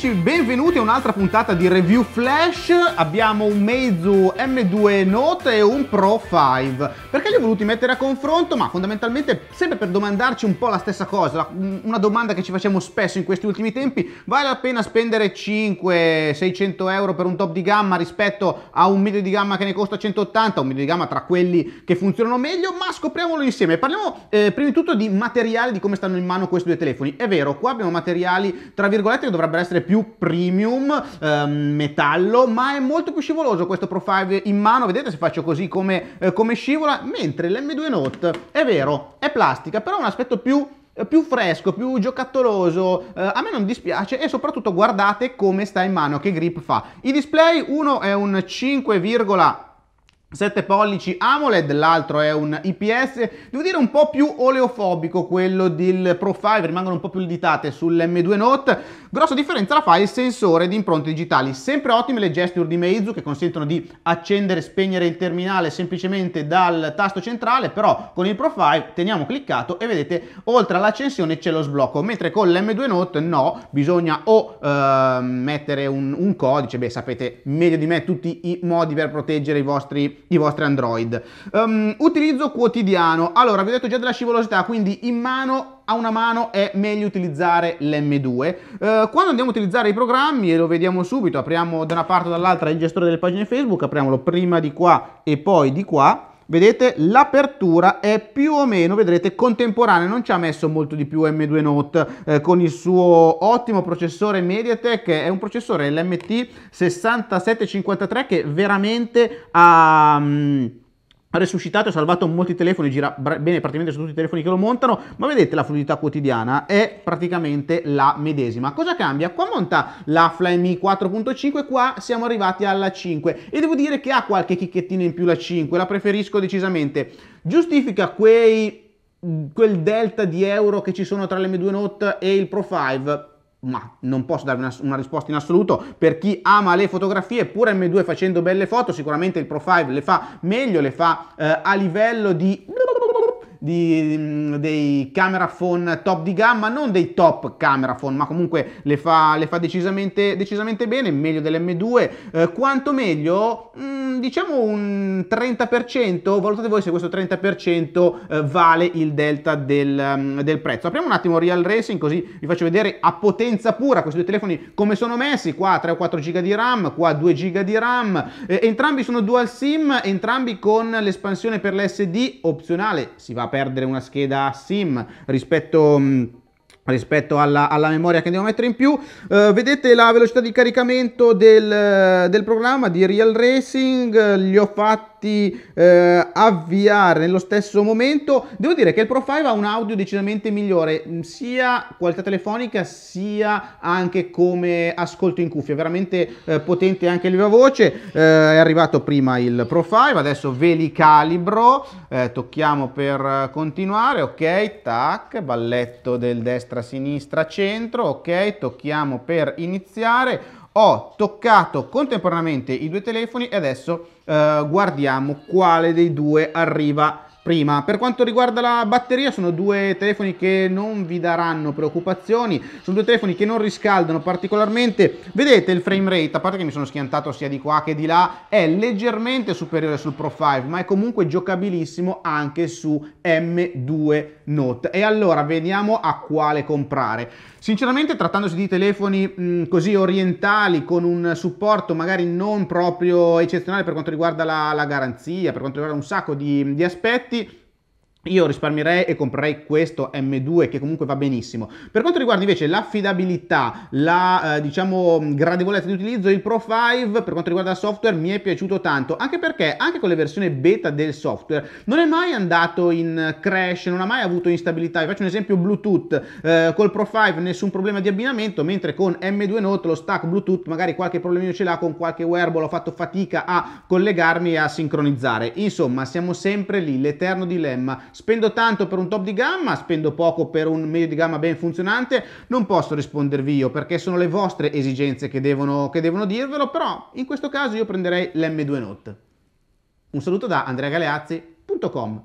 amici, benvenuti a un'altra puntata di Review Flash. Abbiamo un Meizu M2 Note e un Pro 5. Perché li ho voluti mettere a confronto? Ma fondamentalmente sempre per domandarci un po' la stessa cosa. Una domanda che ci facciamo spesso in questi ultimi tempi. Vale la pena spendere 5-600 euro per un top di gamma rispetto a un medio di gamma che ne costa 180? Un medio di gamma tra quelli che funzionano meglio? Ma scopriamolo insieme. Parliamo eh, prima di tutto di materiali, di come stanno in mano questi due telefoni. È vero, qua abbiamo materiali tra virgolette che dovrebbero essere più più premium, eh, metallo, ma è molto più scivoloso questo profile in mano, vedete se faccio così come, eh, come scivola, mentre l'M2 Note è vero, è plastica, però ha un aspetto più eh, più fresco, più giocattoloso, eh, a me non dispiace e soprattutto guardate come sta in mano, che grip fa. I display, uno è un 5, 7 pollici AMOLED, l'altro è un IPS, devo dire un po' più oleofobico quello del Pro 5, rimangono un po' più le sull'M2 Note, grossa differenza la fa il sensore di impronte digitali, sempre ottime le gesture di Meizu che consentono di accendere e spegnere il terminale semplicemente dal tasto centrale, però con il Pro 5 teniamo cliccato e vedete oltre all'accensione c'è lo sblocco, mentre con l'M2 Note no, bisogna o eh, mettere un, un codice, beh sapete meglio di me tutti i modi per proteggere i vostri i vostri Android. Um, utilizzo quotidiano. Allora, vi ho detto già della scivolosità, quindi in mano a una mano è meglio utilizzare l'M2. Uh, ehm, quando andiamo a utilizzare i programmi, e lo vediamo subito, apriamo da una parte o dall'altra il gestore delle pagine Facebook, apriamolo prima di qua e poi di qua, vedete l'apertura è più o meno vedrete contemporanea non ci ha messo molto di più M2 Note eh, con il suo ottimo processore Mediatek è un processore LMT 6753 che veramente ha mh, mm, ha resuscitato e salvato molti telefoni, gira bene praticamente su tutti i telefoni che lo montano, ma vedete la fluidità quotidiana è praticamente la medesima. Cosa cambia? Qua monta la Flyme 4.5, qua siamo arrivati alla 5 e devo dire che ha qualche chicchettina in più la 5, la preferisco decisamente. Giustifica quei, quel delta di euro che ci sono tra le m 2 Note e il Pro 5? ma non posso darvi una, una, risposta in assoluto per chi ama le fotografie pure M2 facendo belle foto sicuramente il Pro 5 le fa meglio le fa eh, a livello di di, mm, dei camera phone top di gamma, non dei top camera phone, ma comunque le fa, le fa decisamente, decisamente bene, meglio dell'M2. Eh, quanto meglio? Mm, diciamo un 30%, valutate voi se questo 30% eh, vale il delta del, mm, del, prezzo. Apriamo un attimo Real Racing così vi faccio vedere a potenza pura questi due telefoni come sono messi, qua 3 o 4 giga di RAM, qua 2 giga di RAM, eh, entrambi sono dual SIM, entrambi con l'espansione per l'SD opzionale, si va perdere una scheda SIM rispetto... Mm, rispetto alla, alla, memoria che andiamo a mettere in più uh, vedete la velocità di caricamento del, del programma di Real Racing gli ho fatto fatti eh, avviare nello stesso momento. Devo dire che il Pro 5 ha un audio decisamente migliore, mm, sia qualità telefonica sia anche come ascolto in cuffia, veramente eh, potente anche il viva voce. Eh, è arrivato prima il Pro 5, adesso ve li calibro, eh, tocchiamo per continuare, ok, tac, balletto del destra, sinistra, centro, ok, tocchiamo per iniziare ho toccato contemporaneamente i due telefoni e adesso eh, guardiamo quale dei due arriva prima. Per quanto riguarda la batteria sono due telefoni che non vi daranno preoccupazioni, sono due telefoni che non riscaldano particolarmente. Vedete il frame rate, a parte che mi sono schiantato sia di qua che di là, è leggermente superiore sul Pro 5, ma è comunque giocabilissimo anche su M2 Note. E allora vediamo a quale comprare. Sinceramente trattandosi di telefoni mh, mm, così orientali con un supporto magari non proprio eccezionale per quanto riguarda la, la garanzia, per quanto riguarda un sacco di, di aspetti, ท Io risparmierei e comprerei questo M2 che comunque va benissimo. Per quanto riguarda invece l'affidabilità, la eh, diciamo gradevolezza di utilizzo, il Pro 5 per quanto riguarda il software mi è piaciuto tanto, anche perché anche con le versioni beta del software non è mai andato in crash, non ha mai avuto instabilità. Vi faccio un esempio Bluetooth, eh, col Pro 5 nessun problema di abbinamento, mentre con M2 Note lo stack Bluetooth magari qualche problemino ce l'ha con qualche wearable, ho fatto fatica a collegarmi e a sincronizzare. Insomma, siamo sempre lì, l'eterno dilemma spendo tanto per un top di gamma, spendo poco per un medio di gamma ben funzionante, non posso rispondervi io perché sono le vostre esigenze che devono, che devono dirvelo, però in questo caso io prenderei l'M2 Note. Un saluto da andreagaleazzi.com